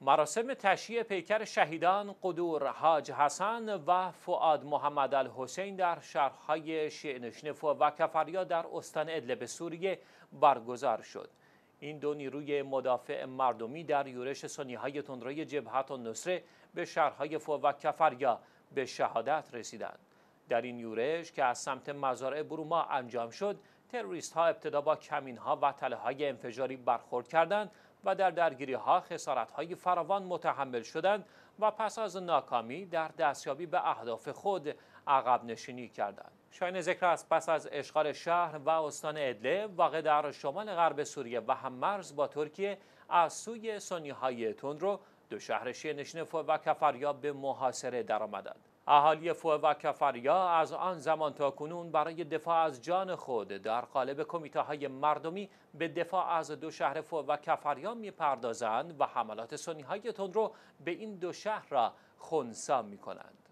مراسم تشییع پیکر شهیدان قدور حاج حسن و فعاد محمد الحسین در شهرهای فو و کفریا در استان ادلب سوریه برگزار شد این دو نیروی مدافع مردمی در یورش سنی های تندروی جبهت و نصره به شهرهای فو و کفریا به شهادت رسیدند در این یورش که از سمت مزارع بروما انجام شد تروریست ها ابتدا با کمین ها و تله های انفجاری برخورد کردند و در درگیری ها خسارت های فراوان متحمل شدند و پس از ناکامی در دستیابی به اهداف خود عقب نشینی کردند. شاین ذکر است پس از اشغال شهر و استان ادله واقع در شمال غرب سوریه و هم مرز با ترکیه از سوی سنی های رو دو شهر شیه نشین و کفریا به محاصره درآمدند. اهالی فوه و کفریا از آن زمان تا کنون برای دفاع از جان خود در قالب کمیته های مردمی به دفاع از دو شهر فوه و کفریا میپردازند و حملات سنی های رو به این دو شهر را خونسا می کنند.